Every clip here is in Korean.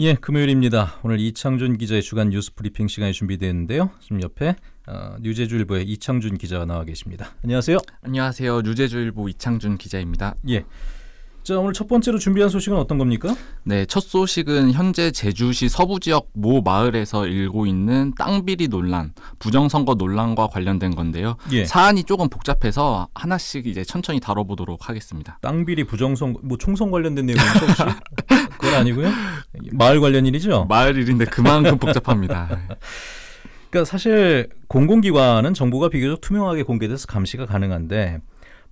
예, 금요일입니다. 오늘 이창준 기자의 주간 뉴스 브리핑 시간이 준비되어 는데요 지금 옆에 어, 뉴제주일보의 이창준 기자가 나와 계십니다. 안녕하세요. 안녕하세요. 뉴제주일보 이창준 기자입니다. 예. 자, 오늘 첫 번째로 준비한 소식은 어떤 겁니까? 네, 첫 소식은 현재 제주시 서부 지역 모 마을에서 일고 있는 땅비리 논란, 부정선거 논란과 관련된 건데요. 예. 사안이 조금 복잡해서 하나씩 이제 천천히 다뤄보도록 하겠습니다. 땅비리 부정선거, 뭐 총선 관련된 내용이죠 그건 아니고요. 마을 관련 일이죠. 마을 일인데 그만큼 복잡합니다. 그러니까 사실 공공기관은 정보가 비교적 투명하게 공개돼서 감시가 가능한데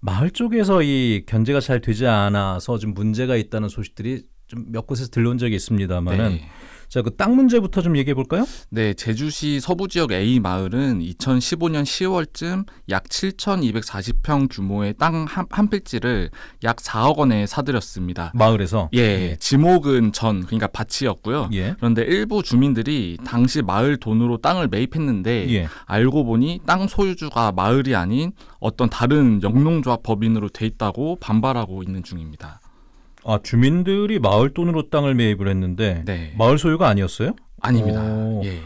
마을 쪽에서 이 견제가 잘 되지 않아서 좀 문제가 있다는 소식들이 좀 몇 곳에서 들려온 적이 있습니다만은 네. 자, 그땅 문제부터 좀 얘기해 볼까요? 네, 제주시 서부 지역 A 마을은 2015년 10월쯤 약 7,240평 규모의 땅한 한 필지를 약 4억 원에 사들였습니다. 마을에서 예, 예. 지목은 전 그러니까 밭이었고요. 예. 그런데 일부 주민들이 당시 마을 돈으로 땅을 매입했는데 예. 알고 보니 땅 소유주가 마을이 아닌 어떤 다른 영농조합 법인으로 돼 있다고 반발하고 있는 중입니다. 아 주민들이 마을 돈으로 땅을 매입을 했는데 네. 마을 소유가 아니었어요? 아닙니다. 오. 예.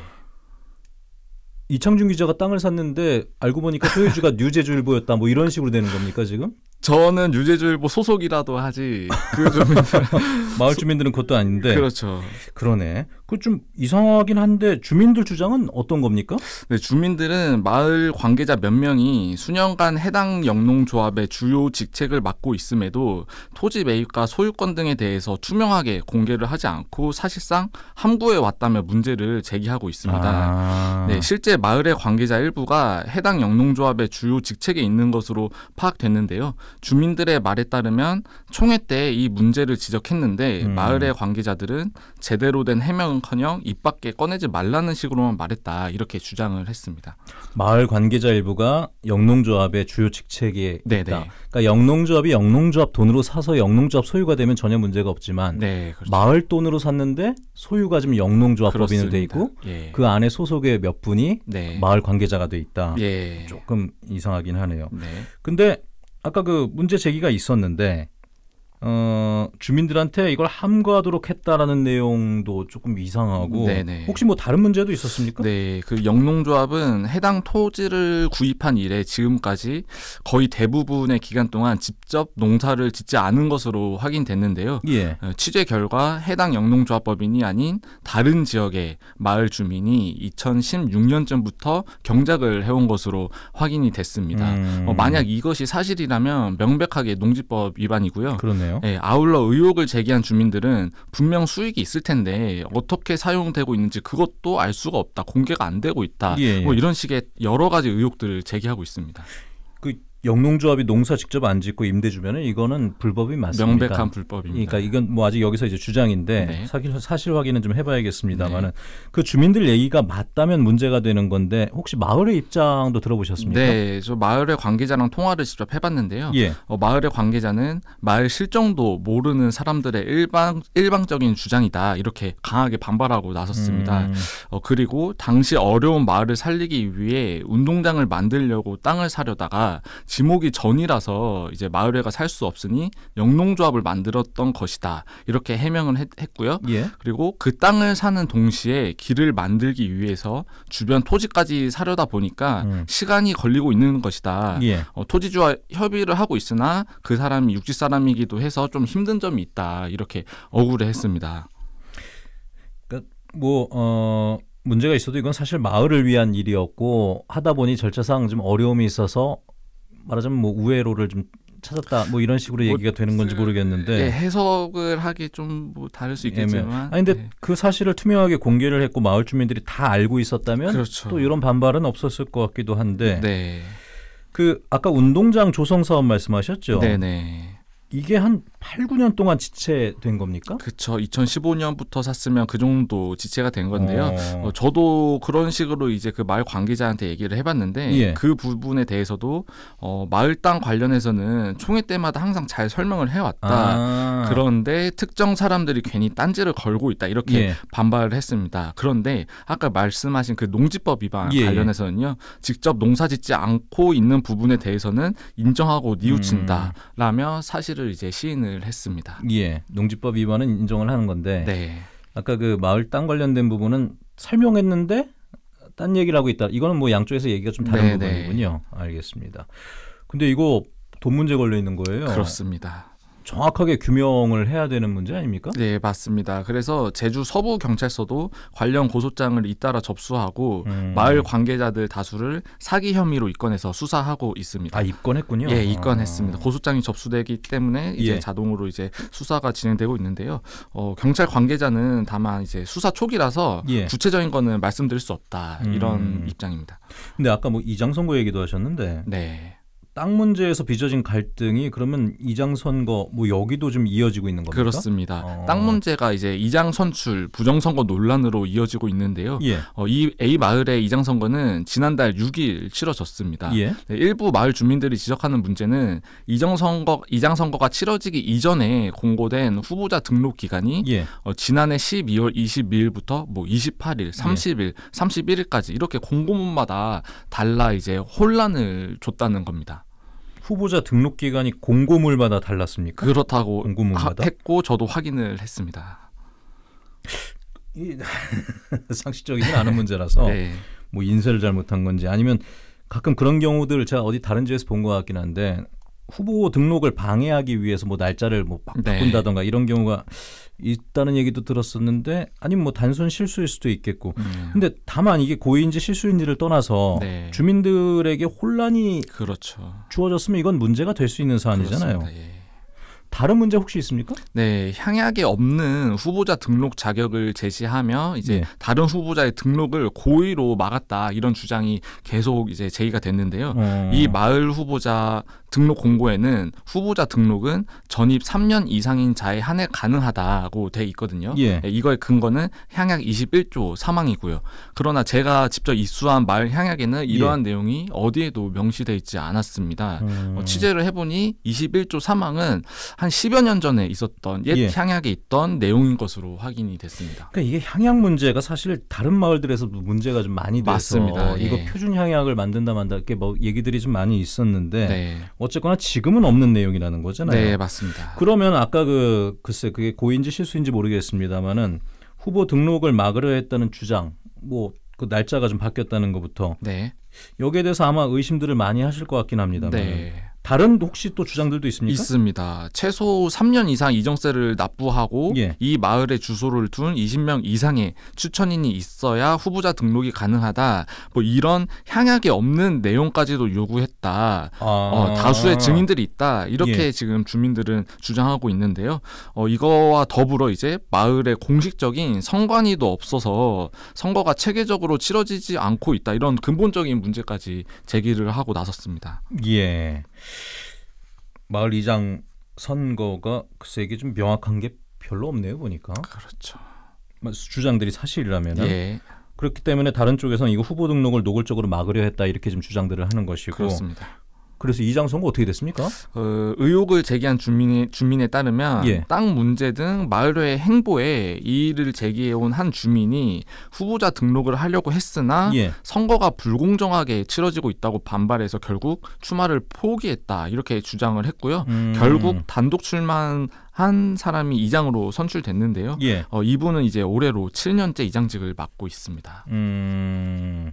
이창준 기자가 땅을 샀는데 알고 보니까 소유주가 뉴제주일보였다 뭐 이런 식으로 되는 겁니까 지금? 저는 뉴제주일보 소속이라도 하지 그 주민들 마을 주민들은 그것도 아닌데 그렇죠 그러네 그 좀 이상하긴 한데 주민들 주장은 어떤 겁니까? 네 주민들은 마을 관계자 몇 명이 수년간 해당 영농조합의 주요 직책을 맡고 있음에도 토지 매입과 소유권 등에 대해서 투명하게 공개를 하지 않고 사실상 함구해 왔다며 문제를 제기하고 있습니다. 아. 네 실제 마을의 관계자 일부가 해당 영농조합의 주요 직책에 있는 것으로 파악됐는데요. 주민들의 말에 따르면 총회 때 이 문제를 지적했는데 음. 마을의 관계자들은 제대로 된 해명은커녕 입 밖에 꺼내지 말라는 식으로만 말했다 이렇게 주장을 했습니다. 마을 관계자 일부가 영농조합의 주요 직책에 네네. 있다. 네, 네. 그러니까 영농조합이 영농조합 돈으로 사서 영농조합 소유가 되면 전혀 문제가 없지만 네, 그렇죠. 마을 돈으로 샀는데 소유가 지금 영농조합법인으로 돼 있고 예. 그 안에 소속의 몇 분이 네. 마을 관계자가 돼 있다. 예. 조금 이상하긴 하네요. 네. 근데 아까 그 문제 제기가 있었는데 어, 주민들한테 이걸 함구하도록 했다라는 내용도 조금 이상하고 네네. 네. 혹시 뭐 다른 문제도 있었습니까? 네, 그 영농조합은 해당 토지를 구입한 이래 지금까지 거의 대부분의 기간 동안 직접 농사를 짓지 않은 것으로 확인됐는데요. 예. 어, 취재 결과 해당 영농조합법인이 아닌 다른 지역의 마을 주민이 2016년쯤부터 경작을 해온 것으로 확인이 됐습니다. 음. 어, 만약 이것이 사실이라면 명백하게 농지법 위반이고요. 그러네. 그러네요. 예, 아울러 의혹을 제기한 주민들은 분명 수익이 있을 텐데 어떻게 사용되고 있는지 그것도 알 수가 없다, 공개가 안 되고 있다, 예. 예. 뭐 이런 식의 여러 가지 의혹들을 제기하고 있습니다. 영농조합이 농사 직접 안 짓고 임대 주면은 이거는 불법이 맞습니다. 명백한 불법입니다. 그러니까 이건 뭐 아직 여기서 이제 주장인데 네. 사실 사실 확인은 좀 해봐야겠습니다만은 네. 그 주민들 얘기가 맞다면 문제가 되는 건데 혹시 마을의 입장도 들어보셨습니까? 네, 저 마을의 관계자랑 통화를 직접 해봤는데요. 예. 어, 마을의 관계자는 마을 실정도 모르는 사람들의 일방 일방적인 주장이다 이렇게 강하게 반발하고 나섰습니다. 음. 어, 그리고 당시 어려운 마을을 살리기 위해 운동장을 만들려고 땅을 사려다가 지목이 전이라서 이제 마을회가 살 수 없으니 영농조합을 만들었던 것이다 이렇게 해명을 했, 고요 예. 그리고 그 땅을 사는 동시에 길을 만들기 위해서 주변 토지까지 사려다 보니까 음. 시간이 걸리고 있는 것이다. 예. 어, 토지주와 협의를 하고 있으나 그 사람이 육지 사람이기도 해서 좀 힘든 점이 있다 이렇게 억울해했습니다. 그뭐 그러니까 어. 문제가 있어도 이건 사실 마을을 위한 일이었고 하다 보니 절차상 좀 어려움이 있어서 말하자면 뭐 우회로를 좀 찾았다 뭐 이런 식으로 뭐, 얘기가 되는 건지 네, 모르겠는데 네, 해석을 하기 좀 뭐 다를 수 있겠지만 애매. 아니 근데 네. 그 사실을 투명하게 공개를 했고 마을 주민들이 다 알고 있었다면 그렇죠. 또 이런 반발은 없었을 것 같기도 한데 네. 그 아까 운동장 조성 사업 말씀하셨죠 네네. 이게 한 8, 9년 동안 지체된 겁니까? 그쵸. 2015년부터 샀으면 그 정도 지체가 된 건데요. 어. 어. 저도 그런 식으로 이제 그 마을 관계자한테 얘기를 해봤는데 예. 그 부분에 대해서도 어, 마을 땅 관련해서는 총회 때마다 항상 잘 설명을 해왔다. 아. 그런데 특정 사람들이 괜히 딴지를 걸고 있다 이렇게 예. 반발을 했습니다. 그런데 아까 말씀하신 그 농지법 위반 예. 예. 관련해서는요 직접 농사짓지 않고 있는 부분에 대해서는 인정하고 뉘우친다라며 음. 사실 사실을 이제 시인을 했습니다. 예, 농지법 위반은 인정을 하는 건데 네. 아까 그 마을 땅 관련된 부분은 설명했는데 딴 얘기를 하고 있다. 이거는 뭐 양쪽에서 얘기가 좀 다른 네네. 네. 부분이군요. 알겠습니다. 근데 이거 돈 문제 걸려 있는 거예요. 그렇습니다. 정확하게 규명을 해야 되는 문제 아닙니까? 네, 맞습니다. 그래서 제주 서부 경찰서도 관련 고소장을 잇따라 접수하고 음. 마을 관계자들 다수를 사기 혐의로 입건해서 수사하고 있습니다. 아, 입건했군요. 예, 입건했습니다. 아. 고소장이 접수되기 때문에 이제 예. 자동으로 이제 수사가 진행되고 있는데요. 어, 경찰 관계자는 다만 이제 수사 초기라서 예. 구체적인 거는 말씀드릴 수 없다. 음. 이런 음. 입장입니다. 근데 아까 뭐 이장선고 얘기도 하셨는데 네. 땅 문제에서 빚어진 갈등이 그러면 이장 선거 뭐 여기도 좀 이어지고 있는 겁니까? 그렇습니다. 어. 땅 문제가 이제 이장 선출 부정 선거 논란으로 이어지고 있는데요. 예. 어, 이 A 마을의 이장 선거는 지난달 6일 치러졌습니다. 예. 네, 일부 마을 주민들이 지적하는 문제는 이장 선거 이장 선거가 치러지기 이전에 공고된 후보자 등록 기간이 예. 어, 지난해 12월 22일부터 뭐 28일, 30일, 31일까지 이렇게 공고문마다 달라 이제 혼란을 줬다는 겁니다. 후보자 등록 기간이 공고물마다 달랐습니까? 그렇다고 공고물마다 했고 저도 확인을 했습니다. 상식적이진 않은 문제라서 네. 뭐 인쇄를 잘못한 건지 아니면 가끔 그런 경우들 제가 어디 다른 지에서 본 것 같긴 한데 후보 등록을 방해하기 위해서 뭐 날짜를 뭐 네. 바꾼다던가 네. 이런 경우가 있다는 얘기도 들었었는데 아니면 뭐 단순 실수일 수도 있겠고 음. 근데 다만 이게 고의인지 실수인지를 떠나서 네. 주민들에게 혼란이 그렇죠. 주어졌으면 이건 문제가 될 수 있는 사안이잖아요. 예. 다른 문제 혹시 있습니까? 네, 향약이 없는 후보자 등록 자격을 제시하며 이제 네. 다른 후보자의 등록을 고의로 막았다 이런 주장이 계속 이제 제기가 됐는데요. 어. 이 마을 후보자 등록 공고에는 후보자 등록은 전입 3년 이상인 자에 한해 가능하다고 돼 있거든요. 예. 네, 이거의 근거는 향약 21조 사망이고요. 그러나 제가 직접 입수한 말 향약에는 예. 이러한 예. 내용이 어디에도 명시되어 있지 않았습니다. 음. 어, 취재를 해보니 21조 사망은 한 10여 년 전에 있었던 옛 예. 향약에 있던 내용인 것으로 확인이 됐습니다. 그러니까 이게 향약 문제가 사실 다른 마을들에서 문제가 좀 많이 돼서 맞습니다. 예. 이거 표준 향약을 만든다 만다 이렇게 뭐 얘기들이 좀 많이 있었는데 네. 어쨌거나 지금은 없는 내용이라는 거잖아요. 네, 맞습니다. 그러면 아까 그 글쎄 그게 고인지 실수인지 모르겠습니다만은 후보 등록을 막으려 했다는 주장, 뭐 그 날짜가 좀 바뀌었다는 것부터 네. 여기에 대해서 아마 의심들을 많이 하실 것 같긴 합니다만 네. 다른 혹시 또 주장들도 있습니까? 있습니다. 최소 3년 이상 이정세를 납부하고 예. 이 마을에 주소를 둔 20명 이상의 추천인이 있어야 후보자 등록이 가능하다. 뭐 이런 향약이 없는 내용까지도 요구했다. 아. 어, 다수의 증인들이 있다. 이렇게 예. 지금 주민들은 주장하고 있는데요. 어, 이거와 더불어 이제 마을에 공식적인 선관위도 없어서 선거가 체계적으로 치러지지 않고 있다. 이런 근본적인 문제까지 제기를 하고 나섰습니다. 예. 마을 이장 선거가 글쎄 이게 좀 명확한 게 별로 없네요 보니까. 그렇죠. 주장들이 사실이라면 예. 그렇기 때문에 다른 쪽에서는 이거 후보 등록을 노골적으로 막으려 했다 이렇게 좀 주장들을 하는 것이고 그렇습니다. 그래서 이장 선거 어떻게 됐습니까? 어, 의혹을 제기한 주민의, 주민에 따르면 예. 땅 문제 등 마을의 행보에 이의를 제기해온 한 주민이 후보자 등록을 하려고 했으나 예. 선거가 불공정하게 치러지고 있다고 반발해서 결국 출마를 포기했다 이렇게 주장을 했고요. 음. 결국 단독 출마한 한 사람이 이장으로 선출됐는데요. 예. 어, 이분은 이제 올해로 7년째 이장직을 맡고 있습니다. 음...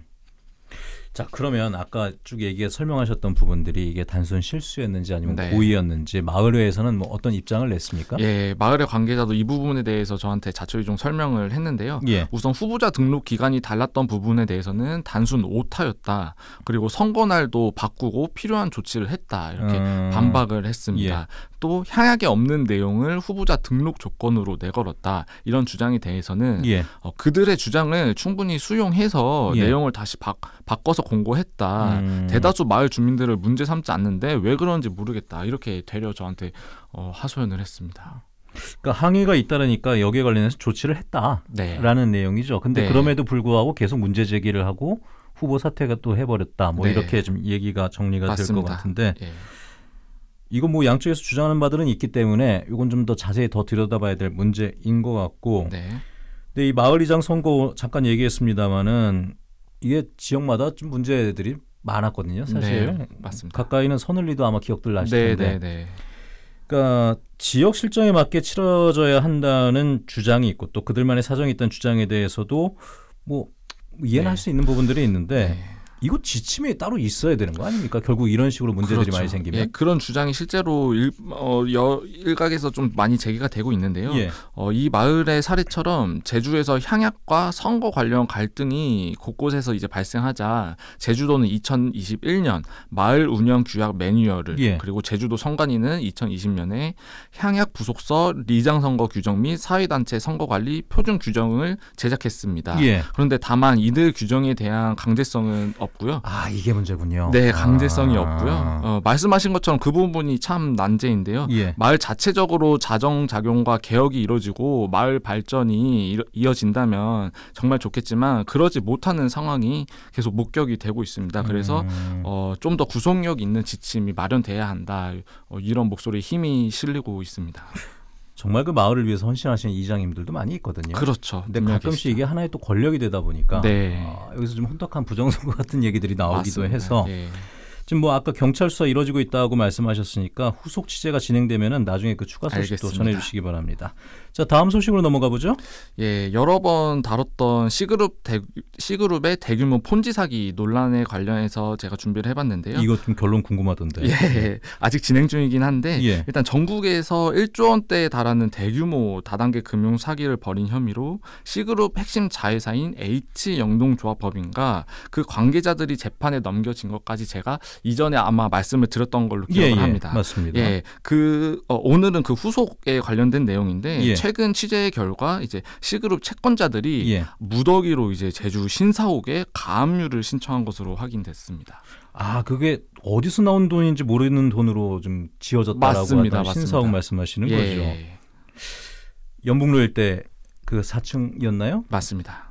자 그러면 아까 쭉 얘기해 설명하셨던 부분들이 이게 단순 실수였는지 아니면 네. 고의였는지 마을회에서는 뭐 어떤 입장을 냈습니까? 예, 마을회 관계자도 이 부분에 대해서 저한테 자초히 좀 설명을 했는데요. 예. 우선 후보자 등록 기간이 달랐던 부분에 대해서는 단순 오타였다. 그리고 선거 날도 바꾸고 필요한 조치를 했다 이렇게 음... 반박을 했습니다. 예. 또 향약이 없는 내용을 후보자 등록 조건으로 내걸었다 이런 주장에 대해서는 예. 어, 그들의 주장을 충분히 수용해서 예. 내용을 다시 바, 바꿔서 공고했다. 음. 대다수 마을 주민들을 문제 삼지 않는데 왜 그런지 모르겠다. 이렇게 되려 저한테 어, 하소연을 했습니다. 그러니까 항의가 잇따르니까 여기에 관련해서 조치를 했다라는 네. 내용이죠. 근데 네. 그럼에도 불구하고 계속 문제 제기를 하고 후보 사퇴가 또 해버렸다. 뭐 네. 이렇게 좀 얘기가 정리가 될 것 같은데 예. 이건뭐 양쪽에서 주장하는 바들은 있기 때문에 이건 좀 더 자세히 더 들여다봐야 될 문제인 것 같고. 네. 근데 이 마을이장 선거 잠깐 얘기했습니다마는 이게 지역마다 좀 문제들이 많았거든요. 네, 사실 네, 맞습니다. 가까이는 선을리도 아마 기억들 나실 네, 텐데. 네, 네, 그러니까 지역 실정에 맞게 치러져야 한다는 주장이 있고 또 그들만의 사정이 있던 주장에 대해서도 뭐 이해는 할 수 있는 부분들이 있는데 이거 지침이 따로 있어야 되는 거 아닙니까? 결국 이런 식으로 문제들이 그렇죠. 많이 생기면 예, 그런 주장이 실제로 일, 어, 여, 일각에서 좀 많이 제기가 되고 있는데요. 예. 어, 이 마을의 사례처럼 제주에서 향약과 선거 관련 갈등이 곳곳에서 이제 발생하자 제주도는 2021년 마을 운영 규약 매뉴얼을 예. 그리고 제주도 선관위는 2020년에 향약 부속서 리장 선거 규정 및 사회단체 선거 관리 표준 규정을 제작했습니다. 예. 그런데 다만 이들 규정에 대한 강제성은 없. 없고요. 아 이게 문제군요. 네, 아. 강제성이 아. 없고요. 어, 말씀하신 것처럼 그 부분이 참 난제인데요. 예. 마을 자체적으로 자정 작용과 개혁이 이루어지고 마을 발전이 이어진다면 정말 좋겠지만 그러지 못하는 상황이 계속 목격이 되고 있습니다. 그래서 음. 어, 좀 더 구속력 있는 지침이 마련돼야 한다. 어, 이런 목소리 힘이 실리고 있습니다. 정말 그 마을을 위해서 헌신하시는 이장님들도 많이 있거든요. 그렇죠. 근데 가끔씩 계시죠. 이게 하나의 또 권력이 되다 보니까 네. 어, 여기서 좀 혼탁한 부정선거 같은 얘기들이 나오기도 맞습니다. 해서 네. 지금 뭐 아까 경찰서 이뤄지고 있다고 말씀하셨으니까 후속 취재가 진행되면은 나중에 그 추가 소식도 알겠습니다. 전해주시기 바랍니다. 자 다음 소식으로 넘어가 보죠. 예, 여러 번 다뤘던 C그룹 대, C그룹의 대규모 폰지 사기 논란에 관련해서 제가 준비를 해봤는데요. 이거 좀 결론 궁금하던데. 예, 아직 진행 중이긴 한데 예. 일단 전국에서 1조 원대에 달하는 대규모 다단계 금융 사기를 벌인 혐의로 C그룹 핵심 자회사인 H 영동조합법인과 그 관계자들이 재판에 넘겨진 것까지 제가 이전에 아마 말씀을 드렸던 걸로 기억을 예, 예. 합니다. 맞습니다. 예, 그 어, 오늘은 그 후속에 관련된 내용인데. 예. 최근 취재 의 결과 이제 시그룹 채권자들이 예. 무더기로 이제 제주 신사옥에 가압류를 신청한 것으로 확인됐습니다. 아, 그게 어디서 나온 돈인지 모르는 돈으로 좀 지어졌다라고 맞습니다, 맞습니다. 신사옥 말씀하시는 예. 거죠. 연북로 일대 그 4층이었나요? 맞습니다.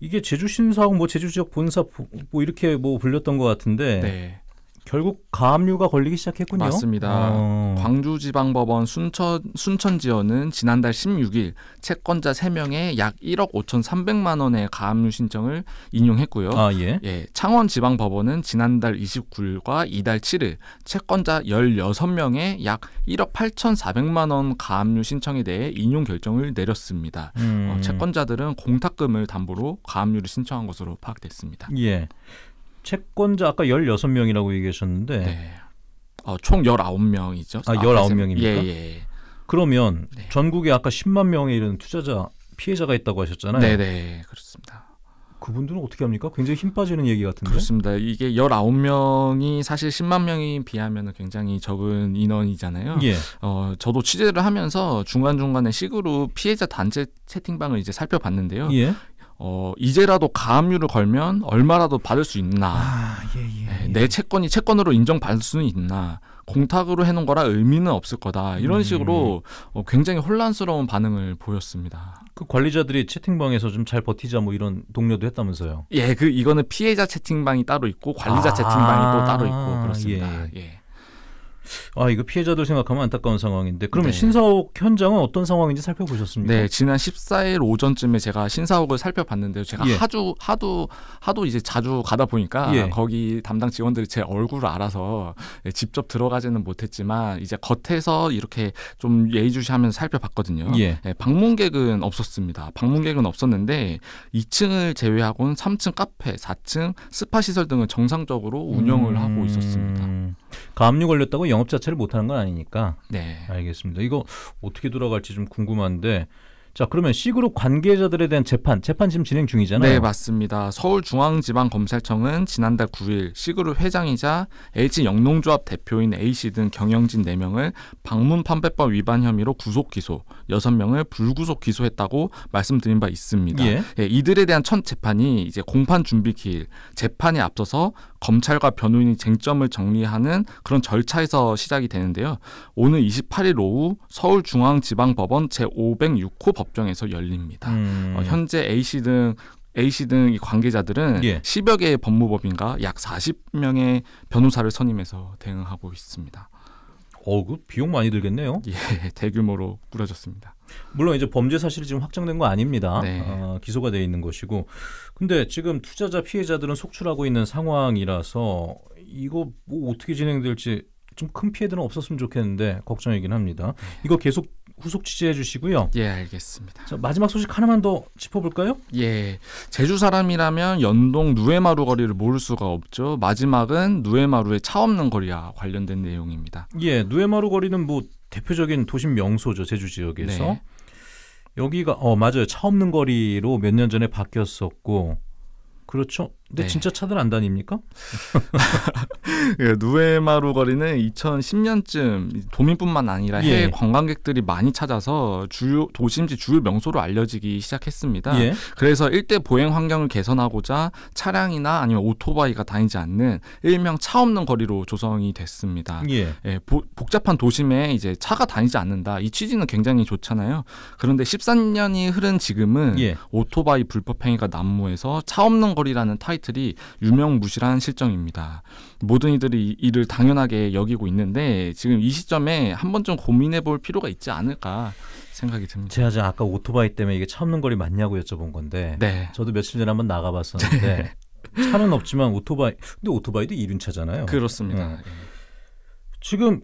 이게 제주 신사옥 뭐 제주 지역 본사 뭐 이렇게 뭐 불렸던 것 같은데 네. 결국 가압류가 걸리기 시작했군요. 맞습니다. 어. 광주지방법원 순천 순천지원은 지난달 16일 채권자 3명의 약 1억 5,300만 원의 가압류 신청을 인용했고요. 아, 예. 예. 창원지방법원은 지난달 29일과 이달 7일 채권자 16명의 약 1억 8,400만 원 가압류 신청에 대해 인용 결정을 내렸습니다. 어, 음. 어, 채권자들은 공탁금을 담보로 가압류를 신청한 것으로 파악됐습니다. 예. 채권자 아까 16명이라고 얘기하셨는데 네. 어, 총 19명이죠. 아, 19명입니까? 아, 예, 예, 예. 그러면 네. 전국에 아까 10만 명에 이르는 투자자 피해자가 있다고 하셨잖아요. 네, 네. 그렇습니다. 그분들은 어떻게 합니까? 굉장히 힘 빠지는 얘기 같은데. 그렇습니다. 이게 19명이 사실 10만 명이 비하면 굉장히 적은 인원이잖아요. 예. 어, 저도 취재를 하면서 중간중간에 식으로 피해자 단체 채팅방을 이제 살펴봤는데요. 예. 어, 이제라도 가압류를 걸면 얼마라도 받을 수 있나. 아, 예, 예, 네, 예. 내 채권이 채권으로 인정받을 수는 있나. 공탁으로 해놓은 거라 의미는 없을 거다. 이런 음. 식으로 어, 굉장히 혼란스러운 반응을 보였습니다. 그 관리자들이 채팅방에서 좀 잘 버티자 뭐 이런 동료도 했다면서요? 예, 그 이거는 피해자 채팅방이 따로 있고 관리자 아~ 채팅방이 또 따로 있고 예. 그렇습니다. 예. 아 이거 피해자들 생각하면 안타까운 상황인데 그러면 네. 신사옥 현장은 어떤 상황인지 살펴보셨습니까? 네 지난 14일 오전쯤에 제가 신사옥을 살펴봤는데요. 제가 예. 하주 하도 하도 이제 자주 가다 보니까 예. 거기 담당 직원들이 제 얼굴을 알아서 예, 직접 들어가지는 못했지만 이제 겉에서 이렇게 좀 예의주시하면서 살펴봤거든요. 예. 네, 방문객은 없었습니다. 방문객은 없었는데 2층을 제외하고는 3층 카페, 4층 스파 시설 등은 정상적으로 운영을 음... 하고 있었습니다. 감류 걸렸다고 영업 자체를 못하는 건 아니니까. 네. 알겠습니다. 이거 어떻게 돌아갈지 좀 궁금한데 자 그러면 C그룹 관계자들에 대한 재판 재판 지금 진행 중이잖아요. 네 맞습니다. 서울중앙지방검찰청은 지난달 9일 C그룹 회장이자 LG 영농조합 대표인 A씨 등 경영진 4명을 방문판매법 위반 혐의로 구속 기소, 6명을 불구속 기소했다고 말씀드린 바 있습니다. 예. 예, 이들에 대한 첫 재판이 이제 공판 준비 기일, 재판에 앞서서 검찰과 변호인이 쟁점을 정리하는 그런 절차에서 시작이 되는데요. 오늘 28일 오후 서울중앙지방법원 제506호 법정에서 열립니다. 음. 어, 현재 A씨 등 A씨 등이 관계자들은 예. 10여 개의 법무법인과 약 40명의 변호사를 선임해서 대응하고 있습니다. 어, 그 비용 많이 들겠네요. 예, 대규모로 꾸려졌습니다. 물론 이제 범죄 사실이 지금 확정된 거 아닙니다. 네. 어, 기소가 돼 있는 것이고, 근데 지금 투자자 피해자들은 속출하고 있는 상황이라서 이거 뭐 어떻게 진행될지 좀 큰 피해들은 없었으면 좋겠는데 걱정이긴 합니다. 네. 이거 계속 후속 취재해 주시고요. 예, 알겠습니다. 자, 마지막 소식 하나만 더 짚어볼까요? 예, 제주 사람이라면 연동 누에마루 거리를 모를 수가 없죠. 마지막은 누에마루의 차 없는 거리와 관련된 내용입니다. 예, 누에마루 거리는 뭐 대표적인 도심 명소죠 제주 지역에서. 네. 여기가 어 맞아요 차 없는 거리로 몇 년 전에 바뀌었었고 그렇죠 근데 네. 진짜 차들 안 다닙니까? 예, 누에마루 거리는 2010년쯤 도민뿐만 아니라 예. 해외 예. 관광객들이 많이 찾아서 주요 도심지 주요 명소로 알려지기 시작했습니다. 예. 그래서 일대 보행 환경을 개선하고자 차량이나 아니면 오토바이가 다니지 않는 일명 차 없는 거리로 조성이 됐습니다. 예. 예 보, 복잡한 도심에 이제 차가 다니지 않는다 이 취지는 굉장히 좋잖아요. 그런데 13년이 흐른 지금은 예. 오토바이 불법 행위가 난무해서 차 없는 거리라는 타이틀 타이틀이 유명무실한 실정입니다. 모든 이들이 이를 당연하게 여기고 있는데 지금 이 시점에 한 번쯤 고민해 볼 필요가 있지 않을까 생각이 듭니다. 제가 아까 오토바이 때문에 이게 참는 거리 맞냐고 여쭤본 건데 네. 저도 며칠 전에 한번 나가봤었는데 네. 차는 없지만 오토바이 근데 오토바이도 이륜차잖아요. 그렇습니다. 음. 지금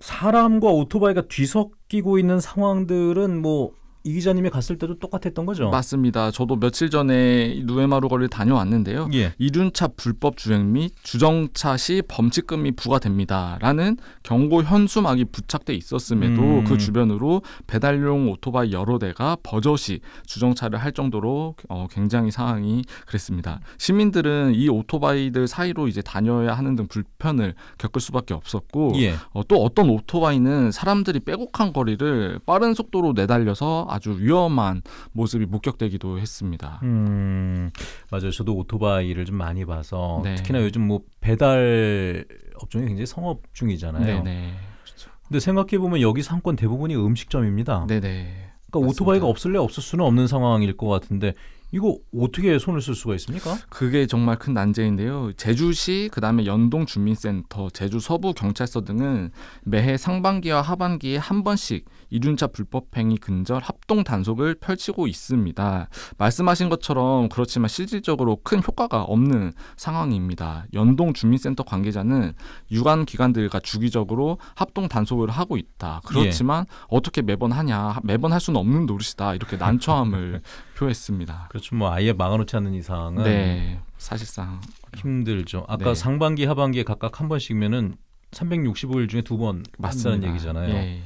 사람과 오토바이가 뒤섞이고 있는 상황들은 뭐이 기자님이 갔을 때도 똑같았던 거죠? 맞습니다. 저도 며칠 전에 누에마루거를 리 다녀왔는데요. 예. 이륜차 불법 주행 및 주정차 시 범칙금이 부과됩니다라는 경고 현수막이 부착돼 있었음에도 음. 그 주변으로 배달용 오토바이 여러 대가 버젓이 주정차를 할 정도로 어, 굉장히 상황이 그랬습니다. 시민들은 이 오토바이들 사이로 이제 다녀야 하는 등 불편을 겪을 수밖에 없었고 예. 어, 또 어떤 오토바이는 사람들이 빼곡한 거리를 빠른 속도로 내달려서 아주 위험한 모습이 목격되기도 했습니다. 음, 맞아요. 저도 오토바이를 좀 많이 봐서 네. 특히나 요즘 뭐 배달 업종이 굉장히 성업 중이잖아요. 네네. 그렇 근데 생각해 보면 여기 상권 대부분이 음식점입니다. 네네. 네. 그러니까 맞습니다. 오토바이가 없을래 없을 수는 없는 상황일 것 같은데 이거 어떻게 손을 쓸 수가 있습니까? 그게 정말 큰 난제인데요. 제주시 그다음에 연동 주민센터, 제주 서부 경찰서 등은 매해 상반기와 하반기에 한 번씩 이륜차 불법행위 근절 합동 단속을 펼치고 있습니다. 말씀하신 것처럼 그렇지만 실질적으로 큰 효과가 없는 상황입니다. 연동 주민센터 관계자는 유관 기관들과 주기적으로 합동 단속을 하고 있다. 그렇지만 예. 어떻게 매번 하냐? 매번 할 수는 없는 노릇이다. 이렇게 난처함을 발표했습니다. 그렇죠. 뭐 아예 막아놓지 않는 이상은 네, 사실상 힘들죠. 아까 네. 상반기, 하반기에 각각 한 번씩면은 365일 중에 두 번 맞다는 얘기잖아요. 예.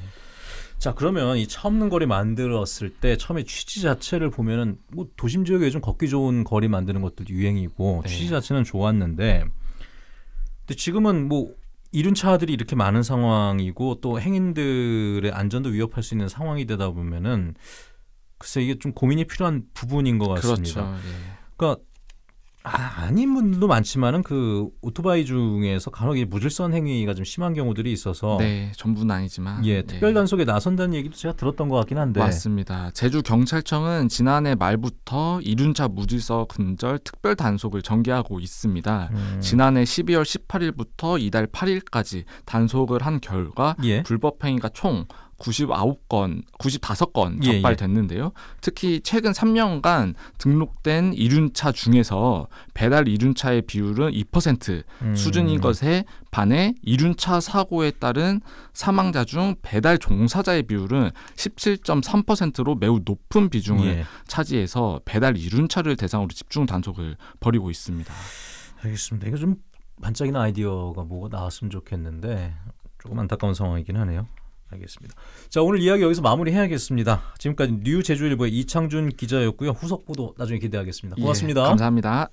자 그러면 이 처음 는 거리 만들었을 때 처음에 취지 자체를 보면은 뭐 도심 지역에 좀 걷기 좋은 거리 만드는 것도 유행이고 네. 취지 자체는 좋았는데 근데 지금은 뭐 이륜 차들이 이렇게 많은 상황이고 또 행인들의 안전도 위협할 수 있는 상황이 되다 보면은 글쎄 이게 좀 고민이 필요한 부분인 것 같습니다. 그렇죠. 예. 그러니까 아, 아닌 분들도 많지만은 그 오토바이 중에서 간혹 무질서한 행위가 좀 심한 경우들이 있어서 네 전부는 아니지만 예, 예. 특별 단속에 예. 나선다는 얘기도 제가 들었던 것 같긴 한데 맞습니다 제주 경찰청은 지난해 말부터 이륜차 무질서 근절 특별 단속을 전개하고 있습니다 음. 지난해 12월 18일부터 이달 8일까지 단속을 한 결과 예. 불법 행위가 총 구십아홉 건 구십다섯 건 예, 적발됐는데요. 예, 예. 특히 최근 삼년간 등록된 이륜차 중에서 배달 이륜차의 비율은 이 퍼센트 음. 수준인 것에 반해 이륜차 사고에 따른 사망자 중 배달 종사자의 비율은 십칠점 삼 퍼센트로 매우 높은 비중을 예. 차지해서 배달 이륜차를 대상으로 집중 단속을 벌이고 있습니다. 알겠습니다. 이거 좀 반짝이는 아이디어가 뭐가 나왔으면 좋겠는데 조금 안타까운 상황이긴 하네요. 알겠습니다. 자 오늘 이야기 여기서 마무리해야겠습니다. 지금까지 뉴제주일보의 이창준 기자였고요. 후속 보도 나중에 기대하겠습니다. 예, 고맙습니다. 예, 감사합니다.